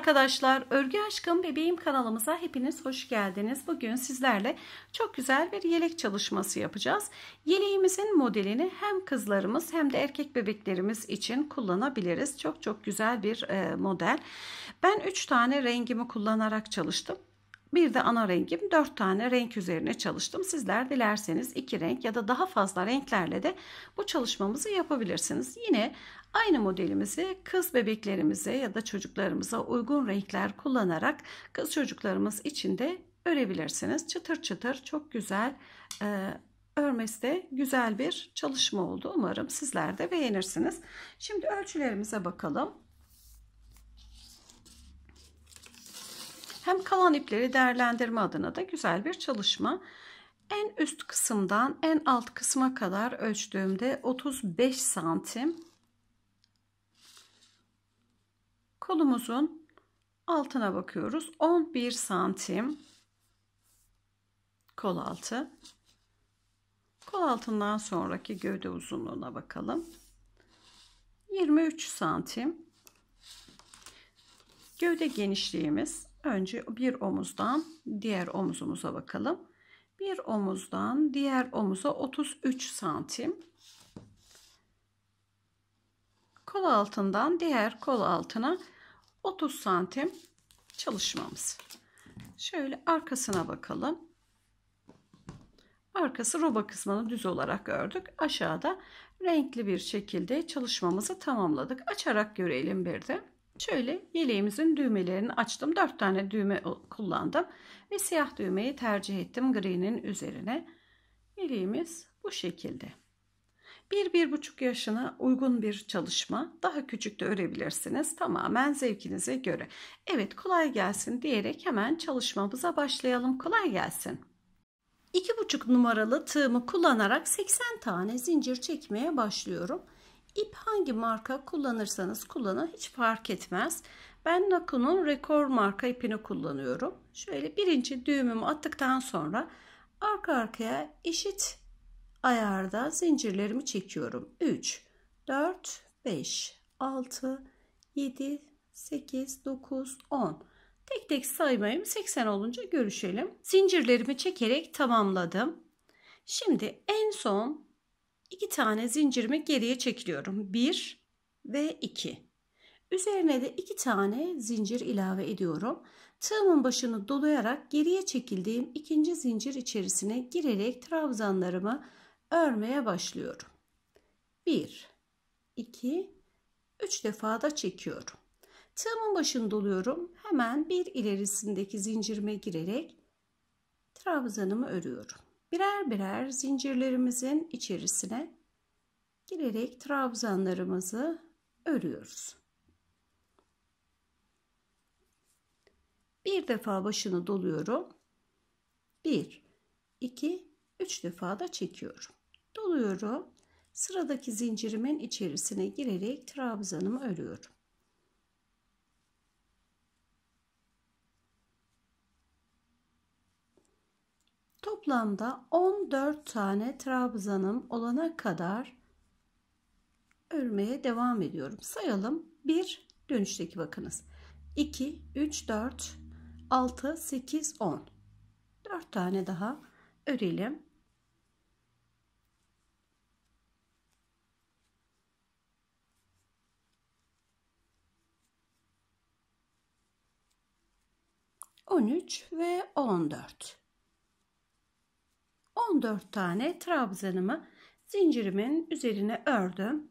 arkadaşlar, Örgü Aşkım Bebeğim kanalımıza hepiniz hoş geldiniz. Bugün sizlerle çok güzel bir yelek çalışması yapacağız. Yeleğimizin modelini hem kızlarımız hem de erkek bebeklerimiz için kullanabiliriz. Çok çok güzel bir e, model. Ben 3 tane rengimi kullanarak çalıştım. Bir de ana rengim 4 tane renk üzerine çalıştım. Sizler dilerseniz 2 renk ya da daha fazla renklerle de bu çalışmamızı yapabilirsiniz. Yine Aynı modelimizi kız bebeklerimize ya da çocuklarımıza uygun renkler kullanarak kız çocuklarımız için de örebilirsiniz. Çıtır çıtır çok güzel e, örmesi de güzel bir çalışma oldu. Umarım sizler de beğenirsiniz. Şimdi ölçülerimize bakalım. Hem kalan ipleri değerlendirme adına da güzel bir çalışma. En üst kısımdan en alt kısma kadar ölçtüğümde 35 santim kolumuzun altına bakıyoruz. 11 santim kol altı. Kol altından sonraki gövde uzunluğuna bakalım. 23 santim. Gövde genişliğimiz önce bir omuzdan diğer omuzumuza bakalım. Bir omuzdan diğer omuza 33 santim. Kol altından diğer kol altına 30 santim çalışmamız. Şöyle arkasına bakalım. Arkası roba kısmını düz olarak ördük. Aşağıda renkli bir şekilde çalışmamızı tamamladık. Açarak görelim bir de. Şöyle yeleğimizin düğmelerini açtım. 4 tane düğme kullandım. Ve siyah düğmeyi tercih ettim grinin üzerine. Yeleğimiz bu şekilde. Bir bir buçuk yaşına uygun bir çalışma. Daha küçük de örebilirsiniz. Tamamen zevkinize göre. Evet kolay gelsin diyerek hemen çalışmamıza başlayalım. Kolay gelsin. İki buçuk numaralı tığımı kullanarak 80 tane zincir çekmeye başlıyorum. İp hangi marka kullanırsanız kullanın hiç fark etmez. Ben Naku'nun rekor marka ipini kullanıyorum. Şöyle birinci düğümümü attıktan sonra arka arkaya eşit ayarda zincirlerimi çekiyorum. 3, 4, 5, 6, 7, 8, 9, 10. Tek tek saymayayım. 80 olunca görüşelim. Zincirlerimi çekerek tamamladım. Şimdi en son iki tane zincirimi geriye çekiliyorum. 1 ve 2. Üzerine de iki tane zincir ilave ediyorum. Tığımın başını dolayarak geriye çekildiğim ikinci zincir içerisine girerek trabzanlarımı örmeye başlıyorum. 1 2 3 defa da çekiyorum. Tığımın başını doluyorum. Hemen bir ilerisindeki zincirime girerek trabzanımı örüyorum. Birer birer zincirlerimizin içerisine girerek trabzanlarımızı örüyoruz. Bir defa başını doluyorum. Bir, iki, üç defa da çekiyorum doluyorum. Sıradaki zincirimin içerisine girerek trabzanımı örüyorum. Toplamda 14 tane trabzanım olana kadar örmeye devam ediyorum. Sayalım. 1 dönüşteki bakınız. 2 3 4 6 8 10. 4 tane daha örelim. 13 ve 14. 14 tane trabzanımı zincirimin üzerine ördüm.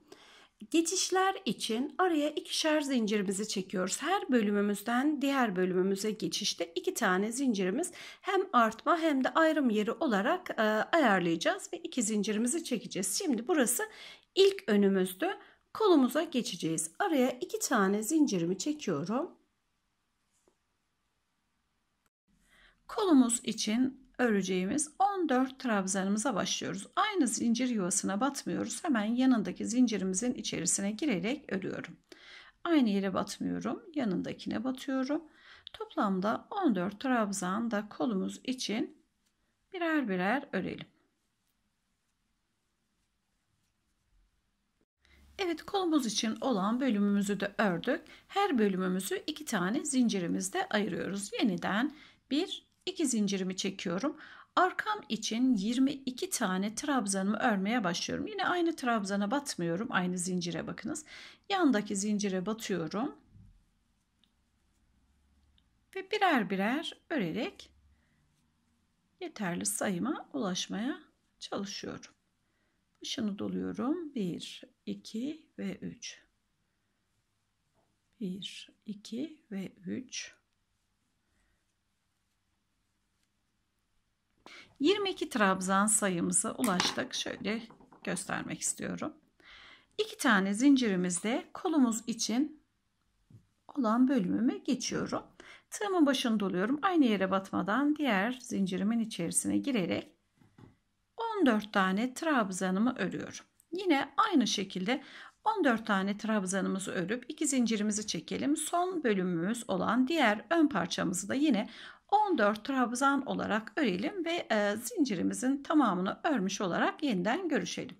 Geçişler için araya ikişer zincirimizi çekiyoruz. Her bölümümüzden diğer bölümümüze geçişte iki tane zincirimiz hem artma hem de ayrım yeri olarak e, ayarlayacağız ve iki zincirimizi çekeceğiz. Şimdi burası ilk önümüzdü. Kolumuza geçeceğiz. Araya iki tane zincirimi çekiyorum. Kolumuz için öreceğimiz 14 trabzanımıza başlıyoruz. Aynı zincir yuvasına batmıyoruz. Hemen yanındaki zincirimizin içerisine girerek örüyorum. Aynı yere batmıyorum. Yanındakine batıyorum. Toplamda 14 trabzan da kolumuz için birer birer örelim. Evet kolumuz için olan bölümümüzü de ördük. Her bölümümüzü iki tane zincirimizde ayırıyoruz. Yeniden bir 2 zincirimi çekiyorum. Arkam için 22 tane trabzanımı örmeye başlıyorum. Yine aynı trabzana batmıyorum. Aynı zincire bakınız. Yandaki zincire batıyorum. Ve birer birer örerek yeterli sayıma ulaşmaya çalışıyorum. Başını doluyorum. 1, 2 ve 3. 1, 2 ve 3. 22 trabzan sayımıza ulaştık. Şöyle göstermek istiyorum. 2 tane zincirimizde kolumuz için olan bölümüme geçiyorum. Tığımın başını doluyorum. Aynı yere batmadan diğer zincirimin içerisine girerek 14 tane trabzanımı örüyorum. Yine aynı şekilde 14 tane trabzanımızı örüp 2 zincirimizi çekelim. Son bölümümüz olan diğer ön parçamızı da yine 14 trabzan olarak örelim ve e, zincirimizin tamamını örmüş olarak yeniden görüşelim.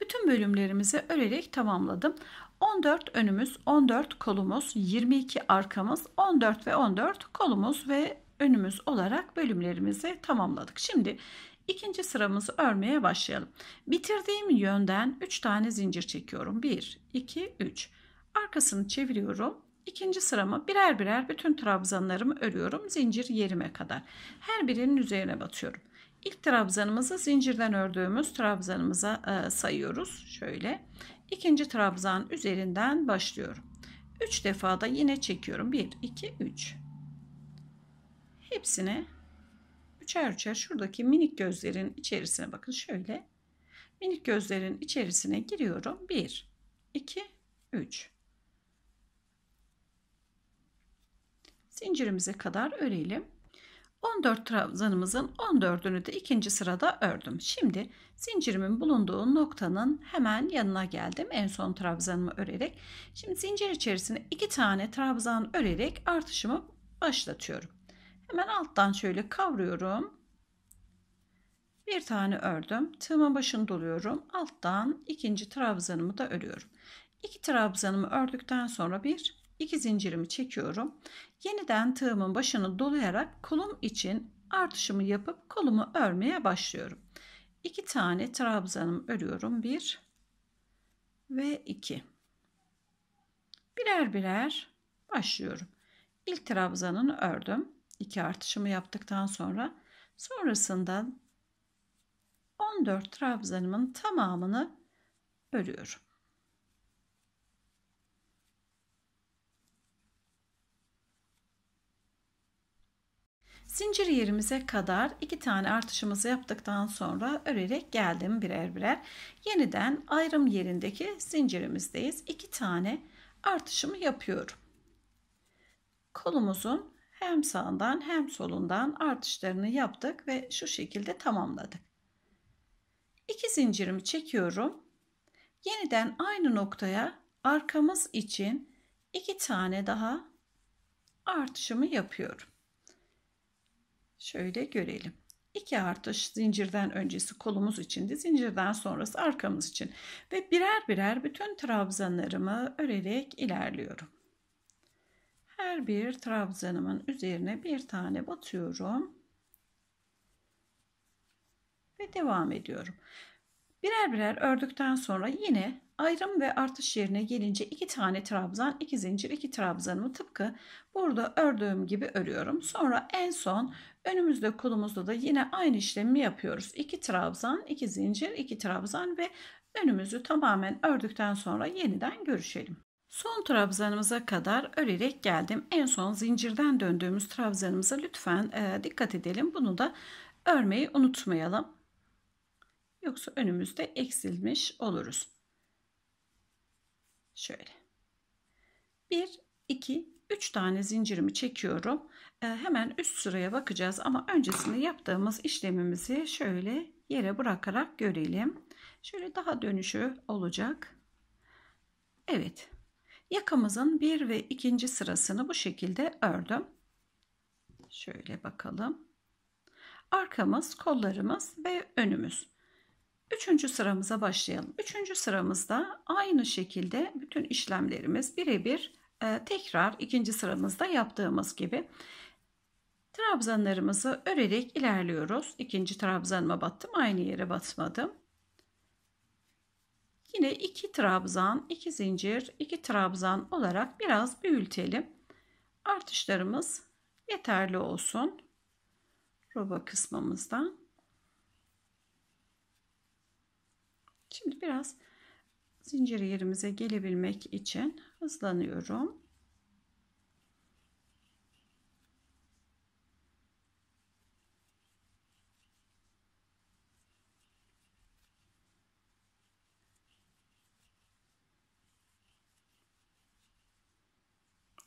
Bütün bölümlerimizi örerek tamamladım. 14 önümüz, 14 kolumuz, 22 arkamız, 14 ve 14 kolumuz ve önümüz olarak bölümlerimizi tamamladık. Şimdi ikinci sıramızı örmeye başlayalım. Bitirdiğim yönden 3 tane zincir çekiyorum. 1, 2, 3. Arkasını çeviriyorum İkinci sıramı birer birer bütün trabzanlarımı örüyorum zincir yerime kadar. Her birinin üzerine batıyorum. İlk trabzanımızı zincirden ördüğümüz trabzanımıza e, sayıyoruz. Şöyle. İkinci trabzan üzerinden başlıyorum. 3 defa da yine çekiyorum. 1 2 3. Hepsine üçer üçer şuradaki minik gözlerin içerisine bakın şöyle. Minik gözlerin içerisine giriyorum. 1 2 3 zincirimize kadar örelim. 14 trabzanımızın 14'ünü de ikinci sırada ördüm. Şimdi zincirimin bulunduğu noktanın hemen yanına geldim. En son trabzanımı örerek. Şimdi zincir içerisine iki tane trabzan örerek artışımı başlatıyorum. Hemen alttan şöyle kavruyorum. Bir tane ördüm. Tığımın başını doluyorum. Alttan ikinci trabzanımı da örüyorum. İki trabzanımı ördükten sonra bir 2 zincirimi çekiyorum. Yeniden tığımın başını dolayarak kolum için artışımı yapıp kolumu örmeye başlıyorum. 2 tane trabzanım örüyorum. 1 ve 2. Birer birer başlıyorum. İlk trabzanını ördüm. 2 artışımı yaptıktan sonra sonrasında 14 trabzanımın tamamını örüyorum. Zincir yerimize kadar iki tane artışımızı yaptıktan sonra örerek geldim birer birer. Yeniden ayrım yerindeki zincirimizdeyiz. İki tane artışımı yapıyorum. Kolumuzun hem sağından hem solundan artışlarını yaptık ve şu şekilde tamamladık. İki zincirimi çekiyorum. Yeniden aynı noktaya arkamız için iki tane daha artışımı yapıyorum. Şöyle görelim. 2 artış zincirden öncesi kolumuz içindi, zincirden sonrası arkamız için. Ve birer birer bütün trabzanlarımı örerek ilerliyorum. Her bir trabzanımın üzerine bir tane batıyorum. Ve devam ediyorum. Birer birer ördükten sonra yine Ayrım ve artış yerine gelince iki tane trabzan, iki zincir, iki trabzanımı tıpkı burada ördüğüm gibi örüyorum. Sonra en son önümüzde kolumuzda da yine aynı işlemi yapıyoruz. İki trabzan, iki zincir, iki trabzan ve önümüzü tamamen ördükten sonra yeniden görüşelim. Son trabzanımıza kadar örerek geldim. En son zincirden döndüğümüz trabzanımıza lütfen e, dikkat edelim. Bunu da örmeyi unutmayalım. Yoksa önümüzde eksilmiş oluruz. Şöyle. 1, 2, 3 tane zincirimi çekiyorum. Ee, hemen üst sıraya bakacağız ama öncesinde yaptığımız işlemimizi şöyle yere bırakarak görelim. Şöyle daha dönüşü olacak. Evet. Yakamızın bir ve ikinci sırasını bu şekilde ördüm. Şöyle bakalım. Arkamız, kollarımız ve önümüz. Üçüncü sıramıza başlayalım. Üçüncü sıramızda aynı şekilde bütün işlemlerimiz birebir e, tekrar ikinci sıramızda yaptığımız gibi trabzanlarımızı örerek ilerliyoruz. İkinci trabzanıma battım, aynı yere batmadım. Yine iki trabzan, iki zincir, iki trabzan olarak biraz büyütelim. Artışlarımız yeterli olsun. Roba kısmımızdan Şimdi biraz zincir yerimize gelebilmek için hızlanıyorum.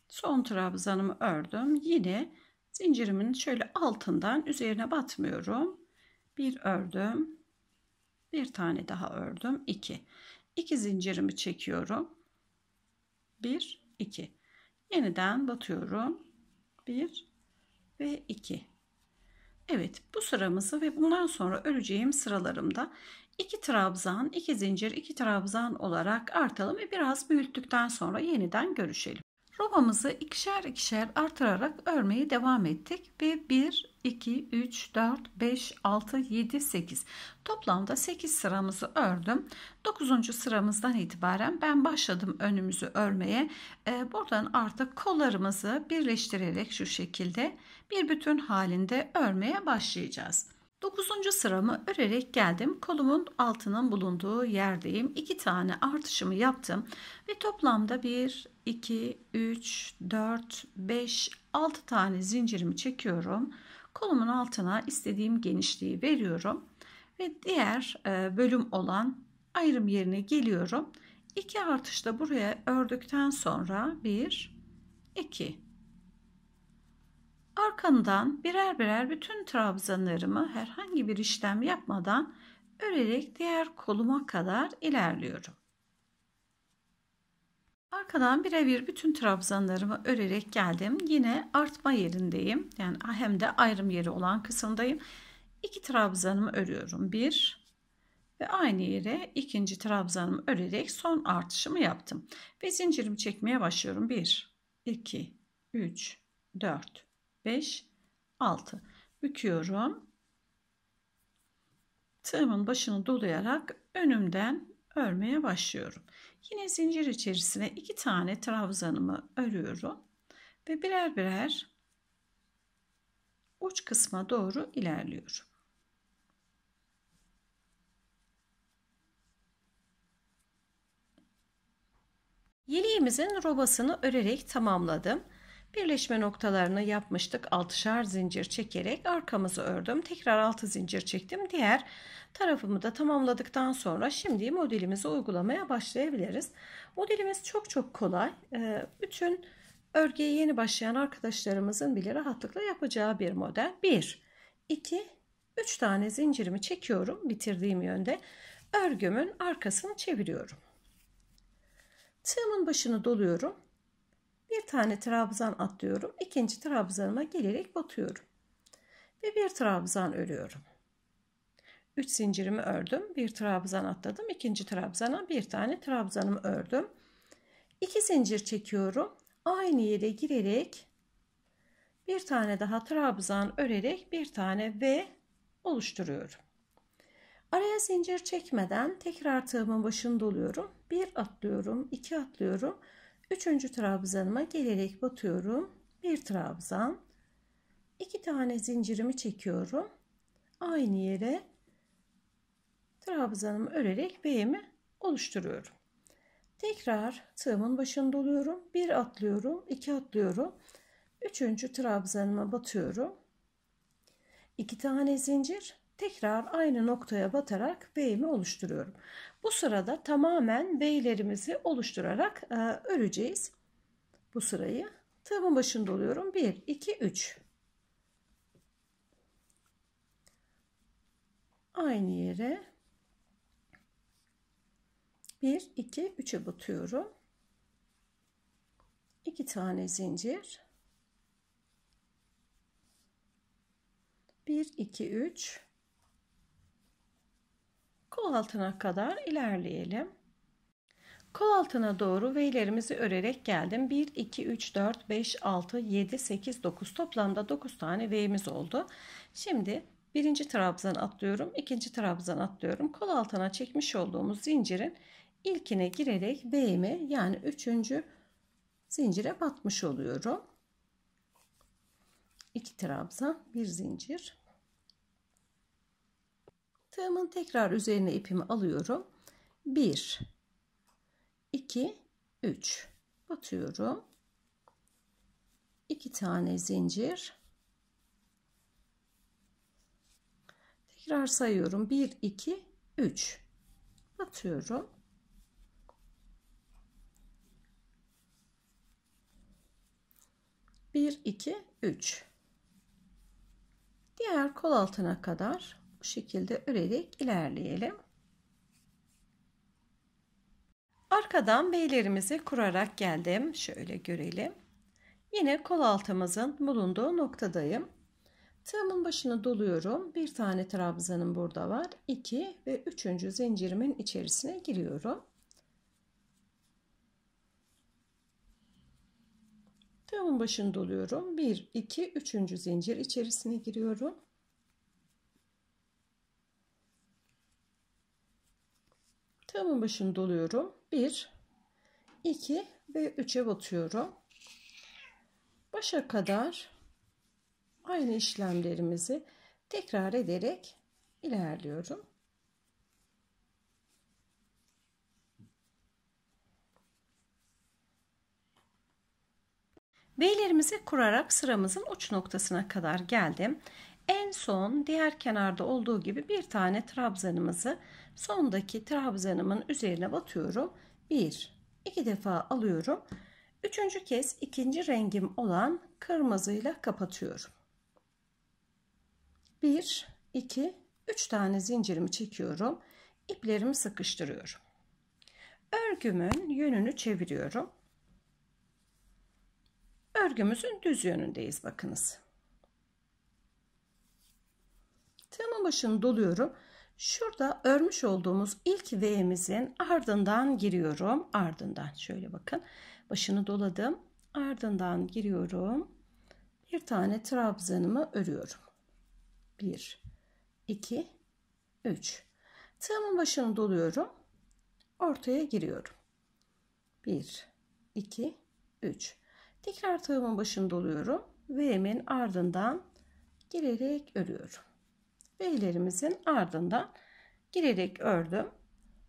Son trabzanımı ördüm. Yine zincirimin şöyle altından üzerine batmıyorum. Bir ördüm. Bir tane daha ördüm. 2. 2 zincirimi çekiyorum. 1, 2. Yeniden batıyorum. 1 ve 2. Evet bu sıramızı ve bundan sonra öreceğim sıralarımda 2 trabzan, 2 zincir, 2 trabzan olarak artalım ve biraz büyüttükten sonra yeniden görüşelim. Robamızı ikişer ikişer artırarak örmeye devam ettik ve 1, 2, 3, 4, 5, 6, 7, 8 toplamda 8 sıramızı ördüm. 9. sıramızdan itibaren ben başladım önümüzü örmeye. Ee, buradan artık kollarımızı birleştirerek şu şekilde bir bütün halinde örmeye başlayacağız. 9. sıramı örerek geldim. Kolumun altının bulunduğu yerdeyim. 2 tane artışımı yaptım ve toplamda 1, 2, 3, 4, 5, 6 tane zincirimi çekiyorum. Kolumun altına istediğim genişliği veriyorum. Ve diğer e, bölüm olan ayrım yerine geliyorum. 2 artışta buraya ördükten sonra 1, 2. Arkamdan birer birer bütün trabzanlarımı herhangi bir işlem yapmadan örerek diğer koluma kadar ilerliyorum. Arkadan birebir bütün trabzanlarımı örerek geldim. Yine artma yerindeyim. Yani hem de ayrım yeri olan kısımdayım. İki trabzanımı örüyorum. Bir ve aynı yere ikinci trabzanımı örerek son artışımı yaptım. Ve zincirimi çekmeye başlıyorum. Bir, iki, üç, dört, beş, altı. Büküyorum. Tığımın başını dolayarak önümden örmeye başlıyorum. Yine zincir içerisine iki tane trabzanımı örüyorum ve birer birer uç kısma doğru ilerliyorum. Yeleğimizin robasını örerek tamamladım. Birleşme noktalarını yapmıştık. Altışar zincir çekerek arkamızı ördüm. Tekrar altı zincir çektim. Diğer tarafımı da tamamladıktan sonra şimdi modelimizi uygulamaya başlayabiliriz. Modelimiz çok çok kolay. Ee, bütün örgüye yeni başlayan arkadaşlarımızın bile rahatlıkla yapacağı bir model. 1, 2, 3 tane zincirimi çekiyorum bitirdiğim yönde. Örgümün arkasını çeviriyorum. Tığımın başını doluyorum. Bir tane trabzan atlıyorum. İkinci trabzanıma gelerek batıyorum. Ve bir trabzan örüyorum. 3 zincirimi ördüm. Bir trabzan atladım. ikinci trabzana bir tane trabzanımı ördüm. 2 zincir çekiyorum. Aynı yere girerek bir tane daha trabzan örerek bir tane V oluşturuyorum. Araya zincir çekmeden tekrar tığımın başını doluyorum, Bir atlıyorum, iki atlıyorum. Üçüncü trabzanıma gelerek batıyorum. Bir trabzan. iki tane zincirimi çekiyorum. Aynı yere trabzanımı örerek B'mi oluşturuyorum. Tekrar tığımın başında oluyorum. Bir atlıyorum, iki atlıyorum. Üçüncü trabzanıma batıyorum. İki tane zincir tekrar aynı noktaya batarak B'mi oluşturuyorum. Bu sırada tamamen B'lerimizi oluşturarak e, öreceğiz. Bu sırayı tığımın başında oluyorum. 1, 2, 3. Aynı yere 1 2 3'e batıyorum 2 tane zincir 1 2 3 kol altına kadar ilerleyelim kol altına doğru V'lerimizi örerek geldim 1 2 3 4 5 6 7 8 9 toplamda 9 tane V'miz oldu şimdi birinci trabzan atlıyorum ikinci trabzan atlıyorum kol altına çekmiş olduğumuz zincirin ilkine girerek B'imi yani üçüncü zincire batmış oluyorum. 2 trabzan, bir zincir. Tığımın tekrar üzerine ipimi alıyorum. 1 2 3 batıyorum. 2 tane zincir. Tekrar sayıyorum. 1 2 3 batıyorum. 1 2 3 diğer kol altına kadar bu şekilde örerek ilerleyelim arkadan beylerimizi kurarak geldim şöyle görelim yine kol altımızın bulunduğu noktadayım Tığımın başına doluyorum. Bir tane trabzanım burada var. 2 ve 3. zincirimin içerisine giriyorum. Tığımın başını doluyorum. 1, 2, 3. zincir içerisine giriyorum. Tığımın başını doluyorum. 1, 2 ve 3'e batıyorum. Başa kadar aynı işlemlerimizi tekrar ederek ilerliyorum. V'lerimizi kurarak sıramızın uç noktasına kadar geldim. En son diğer kenarda olduğu gibi bir tane trabzanımızı sondaki trabzanımın üzerine batıyorum. Bir, iki defa alıyorum. Üçüncü kez ikinci rengim olan kırmızıyla kapatıyorum. Bir, iki, üç tane zincirimi çekiyorum. İplerimi sıkıştırıyorum. Örgümün yönünü çeviriyorum örgümüzün düz yönündeyiz bakınız. Tığımın başını doluyorum. Şurada örmüş olduğumuz ilk V'mizin ardından giriyorum. Ardından şöyle bakın. Başını doladım. Ardından giriyorum. Bir tane trabzanımı örüyorum. 1 2 3 Tığımın başını doluyorum. Ortaya giriyorum. 1 2 3 Tekrar tığımın başında doluyorum V'min ardından girerek örüyorum. V'lerimizin ardından girerek ördüm.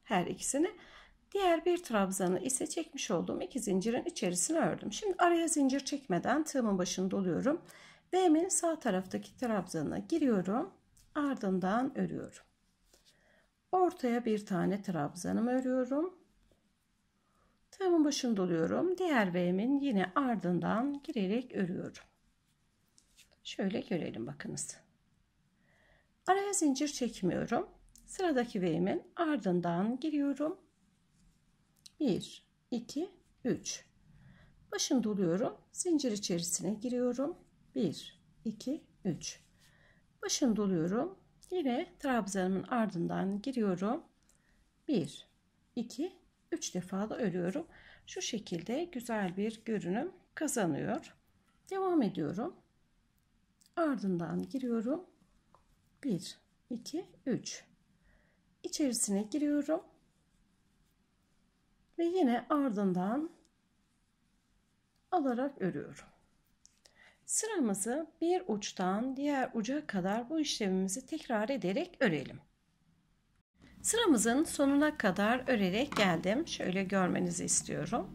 Her ikisini. Diğer bir trabzanı ise çekmiş olduğum iki zincirin içerisine ördüm. Şimdi araya zincir çekmeden tığımın başında doluyorum V'min sağ taraftaki trabzanına giriyorum. Ardından örüyorum. Ortaya bir tane trabzanımı örüyorum. Tığımın başını doluyorum. Diğer V'min yine ardından girerek örüyorum. Şöyle görelim bakınız. Araya zincir çekmiyorum. Sıradaki V'min ardından giriyorum. 1, 2, 3. Başını doluyorum. Zincir içerisine giriyorum. 1, 2, 3. Başını doluyorum. Yine trabzanımın ardından giriyorum. 1, 2, 3 defa da örüyorum. Şu şekilde güzel bir görünüm kazanıyor. Devam ediyorum. Ardından giriyorum. 1, 2, 3. İçerisine giriyorum. Ve yine ardından alarak örüyorum. Sıramızı bir uçtan diğer uca kadar bu işlemimizi tekrar ederek örelim. Sıramızın sonuna kadar örerek geldim. Şöyle görmenizi istiyorum.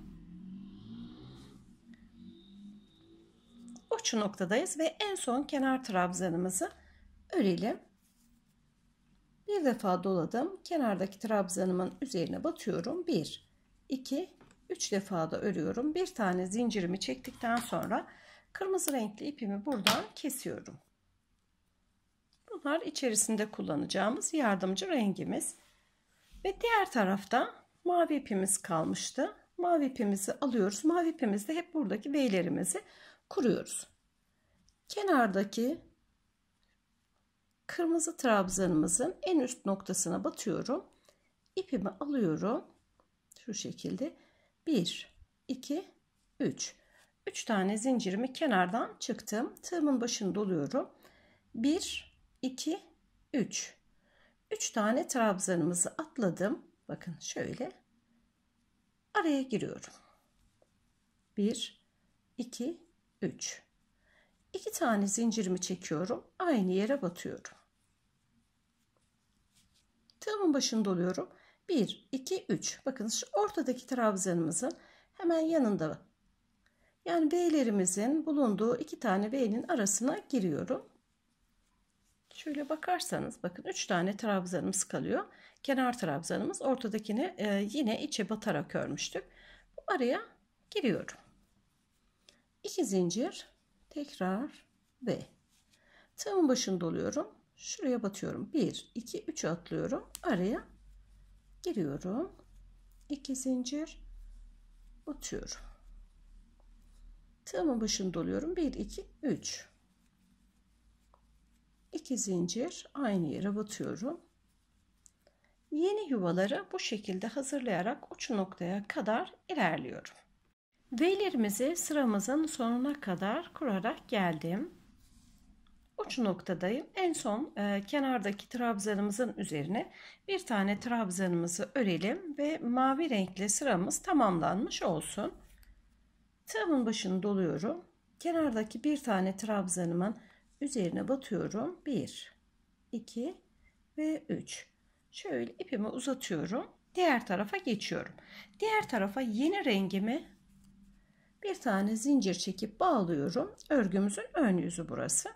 Uç noktadayız ve en son kenar trabzanımızı örelim. Bir defa doladım. Kenardaki trabzanımın üzerine batıyorum. 1, 2, 3 defa da örüyorum. Bir tane zincirimi çektikten sonra kırmızı renkli ipimi buradan kesiyorum. Bunlar içerisinde kullanacağımız yardımcı rengimiz. Ve diğer tarafta mavi ipimiz kalmıştı. Mavi ipimizi alıyoruz. Mavi ipimizde hep buradaki V'lerimizi kuruyoruz. Kenardaki kırmızı trabzanımızın en üst noktasına batıyorum. İpimi alıyorum. Şu şekilde 1, 2, 3. 3 tane zincirimi kenardan çıktım. Tığımın başını doluyorum. 1, 2, 3. 3 tane trabzanımızı atladım. Bakın şöyle araya giriyorum. 1, 2, 3. 2 tane zincirimi çekiyorum. Aynı yere batıyorum. Tığımın başını doluyorum. 1, 2, 3. Bakın şu ortadaki trabzanımızın hemen yanında. Yani V'lerimizin bulunduğu iki tane V'nin arasına giriyorum. Şöyle bakarsanız bakın 3 tane trabzanımız kalıyor. Kenar trabzanımız ortadakini e, yine içe batarak örmüştük. Bu araya giriyorum. 2 zincir tekrar ve tığımın başını doluyorum. Şuraya batıyorum. 1, 2, 3'e atlıyorum. Araya giriyorum. 2 zincir batıyorum. Tığımın başını doluyorum. 1, 2, 3. 2 zincir aynı yere batıyorum. Yeni yuvaları bu şekilde hazırlayarak uç noktaya kadar ilerliyorum. V'lerimizi sıramızın sonuna kadar kurarak geldim. Uç noktadayım. En son e, kenardaki trabzanımızın üzerine bir tane trabzanımızı örelim ve mavi renkli sıramız tamamlanmış olsun. Tığımın başını doluyorum. Kenardaki bir tane trabzanımın üzerine batıyorum 1 2 ve 3 şöyle ipimi uzatıyorum diğer tarafa geçiyorum diğer tarafa yeni rengimi bir tane zincir çekip bağlıyorum örgümüzün ön yüzü burası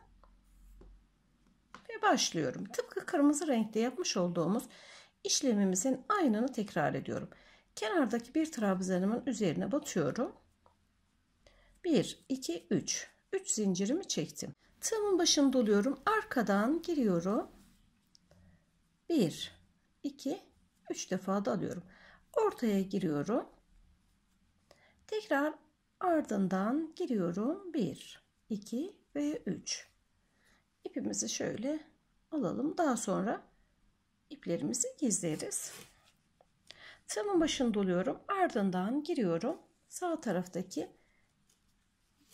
ve başlıyorum tıpkı kırmızı renkte yapmış olduğumuz işlemimizin aynını tekrar ediyorum kenardaki bir trabzanımın üzerine batıyorum 1 2 3 3 zincirimi çektim Tığımın başını doluyorum. Arkadan giriyorum. 1, 2, 3 defa da alıyorum. Ortaya giriyorum. Tekrar ardından giriyorum. 1, 2 ve 3. İpimizi şöyle alalım. Daha sonra iplerimizi gizleriz. Tığımın başını doluyorum. Ardından giriyorum. Sağ taraftaki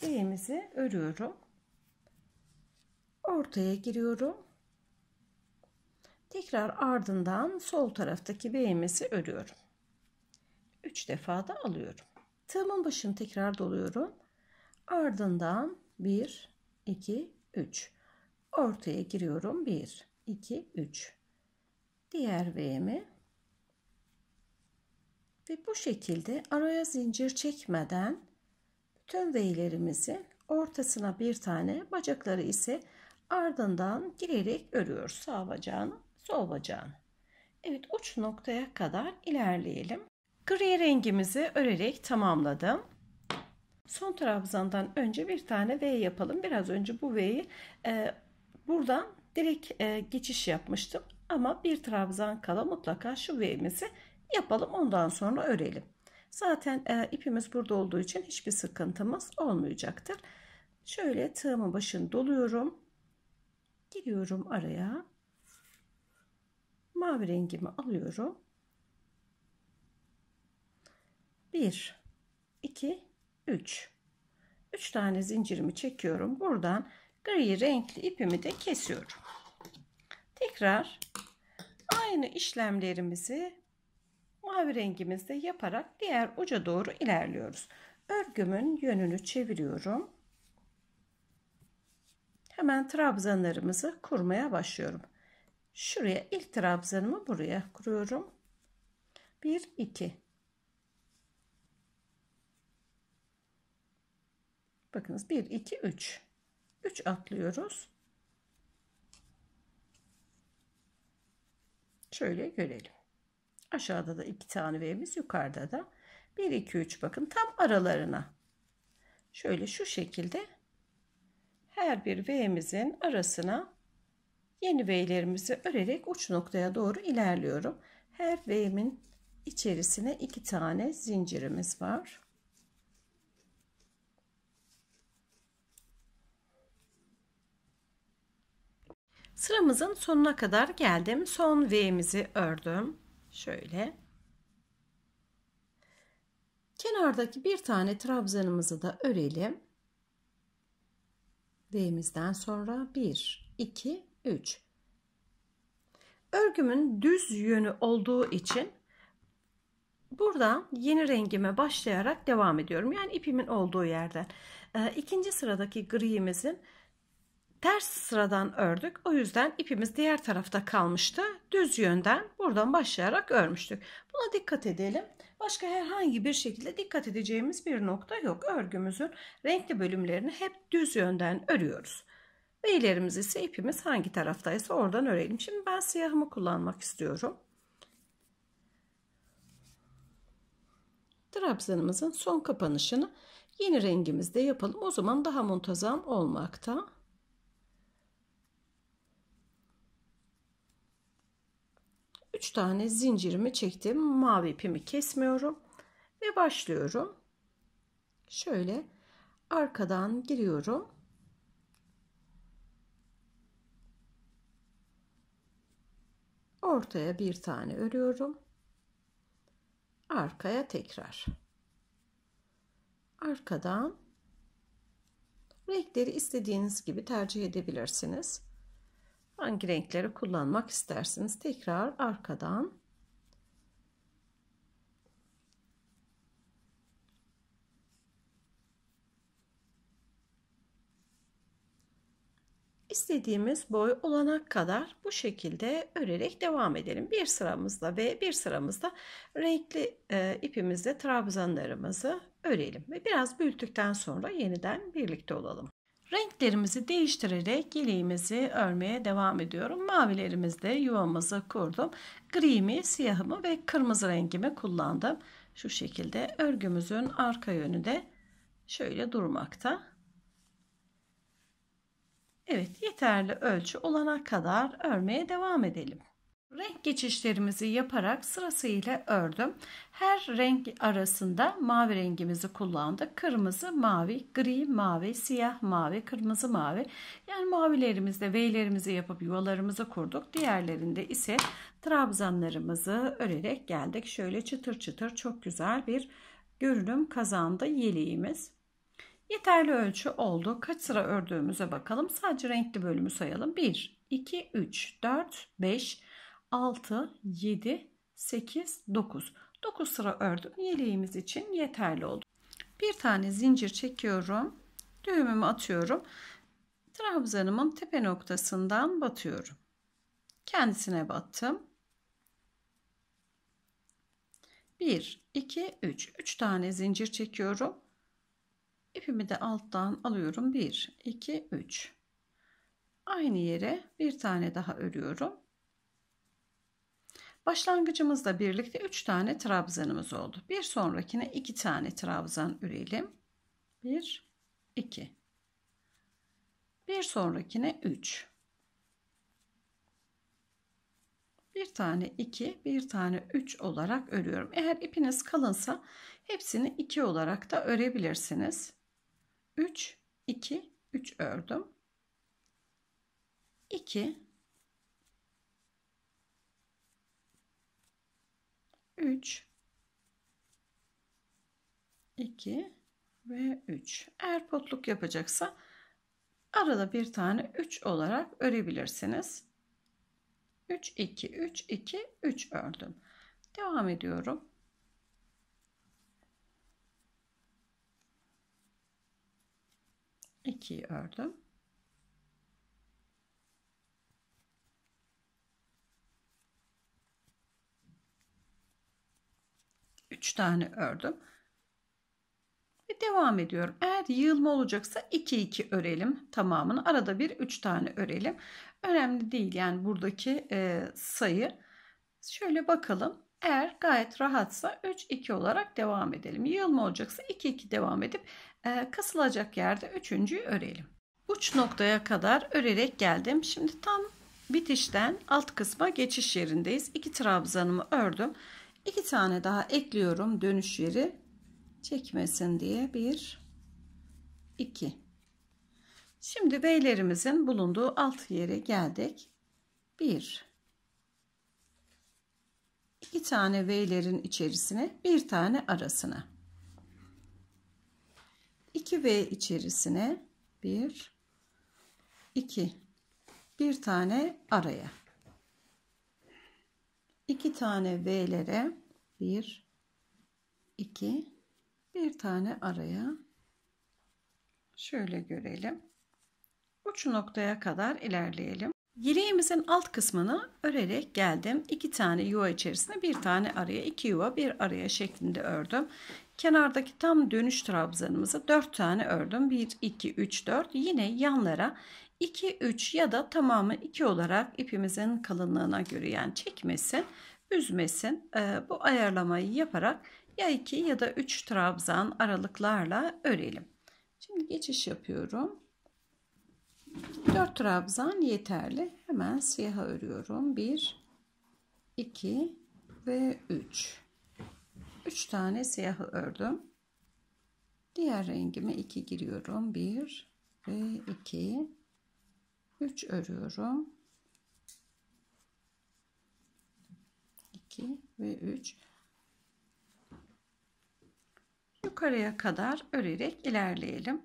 B'mizi örüyorum ortaya giriyorum. Tekrar ardından sol taraftaki bir örüyorum. 3 defa da alıyorum. Tığımın başını tekrar doluyorum. Ardından 1, 2, 3. Ortaya giriyorum. 1, 2, 3. Diğer V'mi ve bu şekilde araya zincir çekmeden bütün V'lerimizi ortasına bir tane bacakları ise Ardından girerek örüyoruz sağ bacağını, sol bacağını. Evet uç noktaya kadar ilerleyelim. Gri rengimizi örerek tamamladım. Son trabzandan önce bir tane V yapalım. Biraz önce bu V'yi e, buradan direkt e, geçiş yapmıştım. Ama bir trabzan kala mutlaka şu V'mizi yapalım. Ondan sonra örelim. Zaten e, ipimiz burada olduğu için hiçbir sıkıntımız olmayacaktır. Şöyle tığımın başını doluyorum. Giriyorum araya. Mavi rengimi alıyorum. 1 2 3 3 tane zincirimi çekiyorum. Buradan gri renkli ipimi de kesiyorum. Tekrar aynı işlemlerimizi mavi rengimizde yaparak diğer uca doğru ilerliyoruz. Örgümün yönünü çeviriyorum hemen trabzanlarımızı kurmaya başlıyorum. Şuraya ilk trabzanımı buraya kuruyorum. 1 2 Bakınız 1 2 3 3 atlıyoruz. Şöyle görelim. Aşağıda da iki tane V'miz yukarıda da 1 2 3 bakın tam aralarına. Şöyle şu şekilde her bir V'mizin arasına yeni V'lerimizi örerek uç noktaya doğru ilerliyorum. Her V'min içerisine iki tane zincirimiz var. Sıramızın sonuna kadar geldim. Son V'mizi ördüm. Şöyle. Kenardaki bir tane trabzanımızı da örelim. D'mizden sonra 1, 2, 3. Örgümün düz yönü olduğu için buradan yeni rengime başlayarak devam ediyorum. Yani ipimin olduğu yerden. E, ikinci sıradaki griyimizin ters sıradan ördük. O yüzden ipimiz diğer tarafta kalmıştı. Düz yönden buradan başlayarak örmüştük. Buna dikkat edelim. Başka herhangi bir şekilde dikkat edeceğimiz bir nokta yok. Örgümüzün renkli bölümlerini hep düz yönden örüyoruz. Ve ilerimiz ise ipimiz hangi taraftaysa oradan örelim. Şimdi ben siyahımı kullanmak istiyorum. Trabzanımızın son kapanışını yeni rengimizde yapalım. O zaman daha muntazam olmakta. 3 tane zincirimi çektim. Mavi ipimi kesmiyorum ve başlıyorum. Şöyle arkadan giriyorum. Ortaya bir tane örüyorum. Arkaya tekrar. Arkadan renkleri istediğiniz gibi tercih edebilirsiniz hangi renkleri kullanmak istersiniz. Tekrar arkadan istediğimiz boy olana kadar bu şekilde örerek devam edelim. Bir sıramızda ve bir sıramızda renkli e, ipimizle trabzanlarımızı örelim ve biraz büyüttükten sonra yeniden birlikte olalım. Renklerimizi değiştirerek yeleğimizi örmeye devam ediyorum. Mavilerimizde yuvamızı kurdum. Grimi, siyahımı ve kırmızı rengimi kullandım. Şu şekilde örgümüzün arka yönü de şöyle durmakta. Evet yeterli ölçü olana kadar örmeye devam edelim. Renk geçişlerimizi yaparak sırasıyla ördüm. Her renk arasında mavi rengimizi kullandık. Kırmızı, mavi, gri, mavi, siyah, mavi, kırmızı, mavi. Yani mavilerimizde V'lerimizi yapıp yuvalarımızı kurduk. Diğerlerinde ise trabzanlarımızı örerek geldik. Şöyle çıtır çıtır çok güzel bir görünüm kazandı yeleğimiz. Yeterli ölçü oldu. Kaç sıra ördüğümüze bakalım. Sadece renkli bölümü sayalım. 1, 2, 3, 4, 5, 6. 6, 7, 8, 9. 9 sıra ördüm. Yeleğimiz için yeterli oldu. Bir tane zincir çekiyorum. Düğümümü atıyorum. Trabzanımın tepe noktasından batıyorum. Kendisine battım. 1, 2, 3. 3 tane zincir çekiyorum. İpimi de alttan alıyorum. 1, 2, 3. Aynı yere bir tane daha örüyorum. Başlangıcımızla birlikte 3 tane trabzanımız oldu. Bir sonrakine 2 tane trabzan örelim. 1, 2. Bir sonrakine 3. Bir tane 2, bir tane 3 olarak örüyorum. Eğer ipiniz kalınsa hepsini 2 olarak da örebilirsiniz. 3, 2, 3 ördüm. 2, 3 2 ve 3. Eğer potluk yapacaksa arada bir tane 3 olarak örebilirsiniz. 3 2 3 2 3 ördüm. Devam ediyorum. İkiyi ördüm. 3 tane ördüm. Ve devam ediyorum. Eğer yığılma olacaksa 2 2 örelim tamamını. Arada bir 3 tane örelim. Önemli değil yani buradaki e, sayı. Şöyle bakalım. Eğer gayet rahatsa 3 2 olarak devam edelim. Yığılma olacaksa 2 2 devam edip e, kasılacak yerde 3.'yü örelim. Uç noktaya kadar örerek geldim. Şimdi tam bitişten alt kısma geçiş yerindeyiz. 2 trabzanımı ördüm iki tane daha ekliyorum dönüş yeri çekmesin diye bir iki şimdi beylerimizin bulunduğu alt yere geldik bir iki tane V'lerin içerisine bir tane arasına 2 V içerisine bir iki bir tane araya 2 tane V'lere bir, iki, bir tane araya şöyle görelim. Uç noktaya kadar ilerleyelim. Yeleğimizin alt kısmını örerek geldim. İki tane yuva içerisinde bir tane araya, iki yuva bir araya şeklinde ördüm. Kenardaki tam dönüş trabzanımızı 4 tane ördüm. 1, 2, 3, 4. Yine yanlara 2, 3 ya da tamamı 2 olarak ipimizin kalınlığına göre yani çekmesin, üzmesin. Ee, bu ayarlamayı yaparak ya 2 ya da 3 trabzan aralıklarla örelim. Şimdi geçiş yapıyorum. 4 trabzan yeterli. Hemen siyaha örüyorum. 1, 2 ve 3. 3 tane siyah ördüm. Diğer rengime 2 giriyorum. 1 ve 2 3 örüyorum. 2 ve 3 yukarıya kadar örerek ilerleyelim.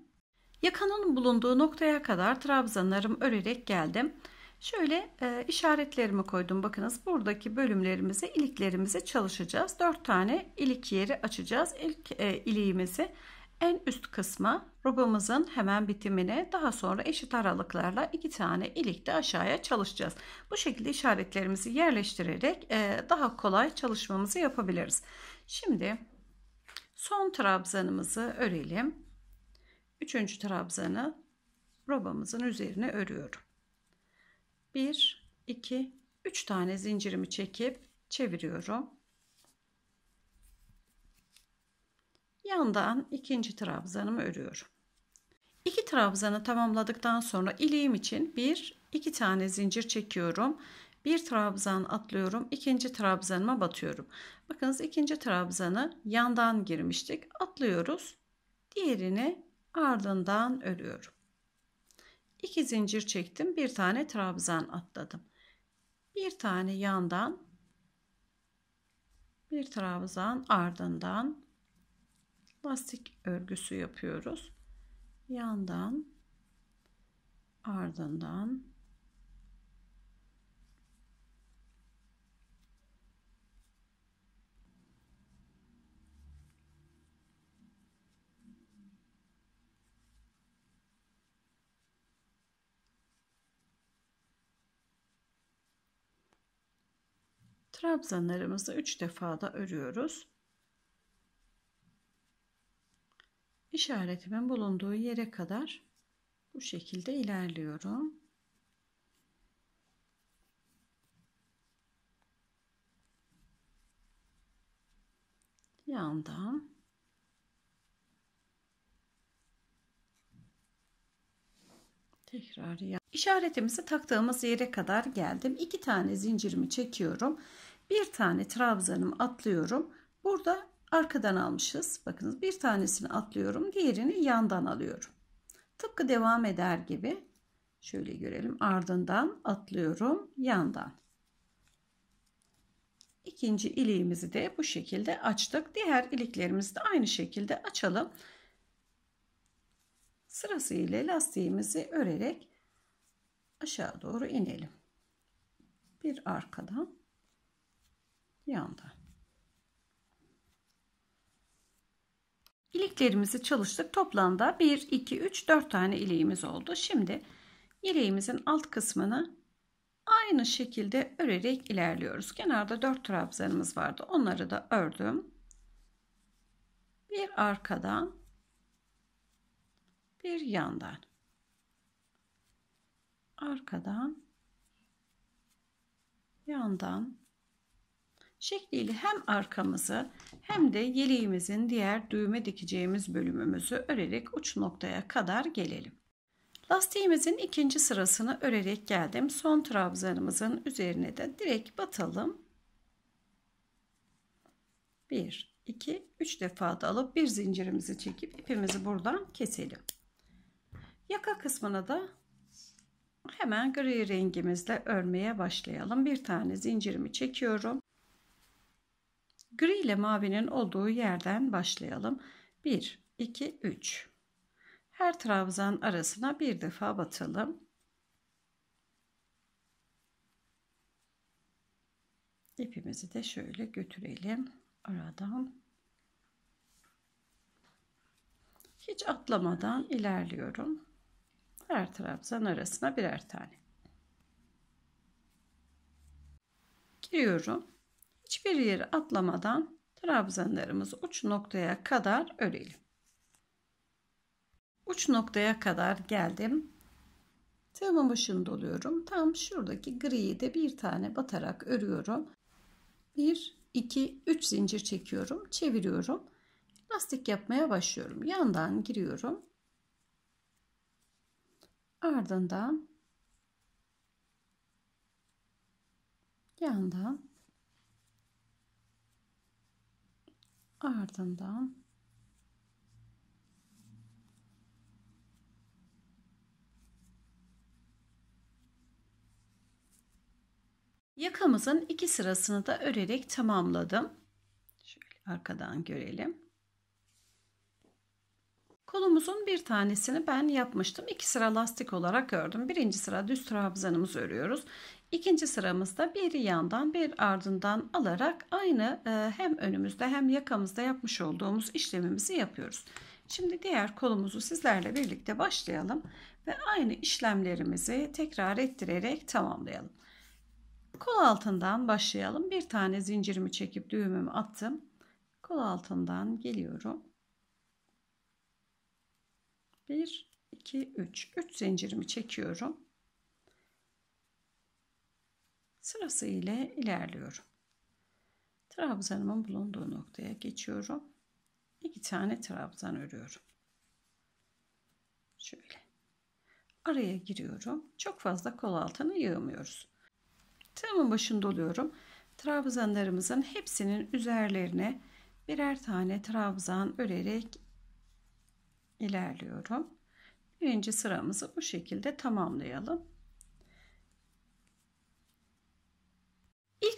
Yakanın bulunduğu noktaya kadar trabzanlarım örerek geldim. Şöyle e, işaretlerimi koydum. Bakınız buradaki bölümlerimizi, iliklerimizi çalışacağız. 4 tane ilik yeri açacağız. İlk e, iliğimizi en üst kısma robamızın hemen bitimine daha sonra eşit aralıklarla iki tane ilik de aşağıya çalışacağız. Bu şekilde işaretlerimizi yerleştirerek e, daha kolay çalışmamızı yapabiliriz. Şimdi son trabzanımızı örelim. Üçüncü trabzanı robamızın üzerine örüyorum. 1, 2, 3 tane zincirimi çekip çeviriyorum. Yandan ikinci trabzanımı örüyorum. İki trabzanı tamamladıktan sonra ileğim için bir iki tane zincir çekiyorum. Bir trabzan atlıyorum. ikinci trabzanıma batıyorum. Bakınız ikinci trabzanı yandan girmiştik. Atlıyoruz. Diğerini ardından örüyorum. 2 zincir çektim. Bir tane trabzan atladım. Bir tane yandan bir trabzan ardından lastik örgüsü yapıyoruz. Yandan ardından trabzanlarımızı 3 defa da örüyoruz. İşaretimin bulunduğu yere kadar bu şekilde ilerliyorum. Yandan tekrar yan. İşaretimizi taktığımız yere kadar geldim. İki tane zincirimi çekiyorum bir tane trabzanım atlıyorum. Burada arkadan almışız. Bakınız bir tanesini atlıyorum. Diğerini yandan alıyorum. Tıpkı devam eder gibi. Şöyle görelim. Ardından atlıyorum yandan. İkinci iliğimizi de bu şekilde açtık. Diğer iliklerimizi de aynı şekilde açalım. Sırasıyla lastiğimizi örerek aşağı doğru inelim. Bir arkadan bir anda. İliklerimizi çalıştık. Toplamda 1, 2, 3, 4 tane ileğimiz oldu. Şimdi ileğimizin alt kısmını aynı şekilde örerek ilerliyoruz. Kenarda 4 trabzanımız vardı. Onları da ördüm. Bir arkadan bir yandan arkadan yandan şekliyle hem arkamızı hem de yeleğimizin diğer düğme dikeceğimiz bölümümüzü örerek uç noktaya kadar gelelim. Lastiğimizin ikinci sırasını örerek geldim. Son trabzanımızın üzerine de direkt batalım. 1, 2, 3 defa da alıp bir zincirimizi çekip ipimizi buradan keselim. Yaka kısmına da hemen gri rengimizle örmeye başlayalım. Bir tane zincirimi çekiyorum. Gri ile mavinin olduğu yerden başlayalım. 1, 2, 3. Her trabzan arasına bir defa batalım. İpimizi de şöyle götürelim aradan. Hiç atlamadan ilerliyorum. Her trabzan arasına birer tane. Giriyorum. Hiçbir yeri atlamadan trabzanlarımızı uç noktaya kadar örelim. Uç noktaya kadar geldim. Tığımın başını doluyorum. Tam şuradaki griyi de bir tane batarak örüyorum. 1, 2, 3 zincir çekiyorum. Çeviriyorum. Lastik yapmaya başlıyorum. Yandan giriyorum. Ardından yandan ardından Yakamızın iki sırasını da örerek tamamladım. Şöyle arkadan görelim. Kolumuzun bir tanesini ben yapmıştım. İki sıra lastik olarak ördüm. Birinci sıra düz trabzanımızı örüyoruz. İkinci sıramızda bir yandan bir ardından alarak aynı e, hem önümüzde hem yakamızda yapmış olduğumuz işlemimizi yapıyoruz. Şimdi diğer kolumuzu sizlerle birlikte başlayalım ve aynı işlemlerimizi tekrar ettirerek tamamlayalım. Kol altından başlayalım. Bir tane zincirimi çekip düğümümü attım. Kol altından geliyorum. 1, 2, 3. 3 zincirimi çekiyorum. Sırası ile ilerliyorum. Trabzanımın bulunduğu noktaya geçiyorum. İki tane trabzan örüyorum. Şöyle. Araya giriyorum. Çok fazla kol altını yığmıyoruz. Tığımın başında oluyorum. Trabzanlarımızın hepsinin üzerlerine birer tane trabzan örerek ilerliyorum. Birinci sıramızı bu şekilde tamamlayalım.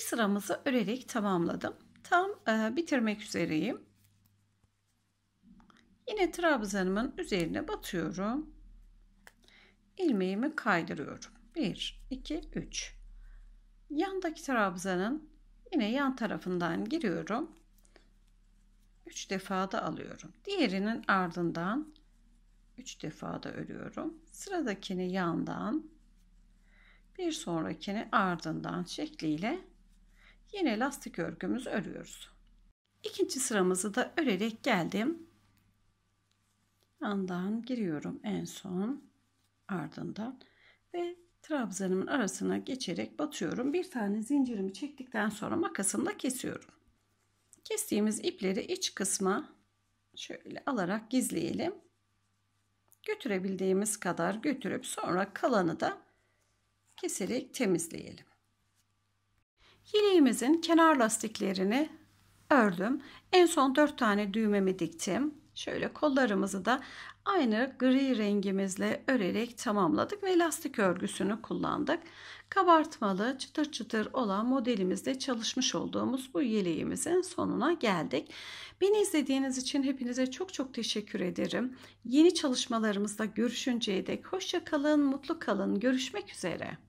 sıramızı örerek tamamladım. Tam e, bitirmek üzereyim. Yine trabzanımın üzerine batıyorum. Ilmeğimi kaydırıyorum. 1, 2, 3. Yandaki trabzanın yine yan tarafından giriyorum. 3 defa da alıyorum. Diğerinin ardından 3 defa da örüyorum. Sıradakini yandan bir sonrakini ardından şekliyle Yine lastik örgümüzü örüyoruz. İkinci sıramızı da örerek geldim. Yandan giriyorum en son ardından ve trabzanımın arasına geçerek batıyorum. Bir tane zincirimi çektikten sonra makasımla kesiyorum. Kestiğimiz ipleri iç kısma şöyle alarak gizleyelim. Götürebildiğimiz kadar götürüp sonra kalanı da keserek temizleyelim. Yeleğimizin kenar lastiklerini ördüm. En son 4 tane düğmemi diktim. Şöyle kollarımızı da aynı gri rengimizle örerek tamamladık ve lastik örgüsünü kullandık. Kabartmalı çıtır çıtır olan modelimizde çalışmış olduğumuz bu yeleğimizin sonuna geldik. Beni izlediğiniz için hepinize çok çok teşekkür ederim. Yeni çalışmalarımızda görüşünceye dek hoşça kalın, mutlu kalın. Görüşmek üzere.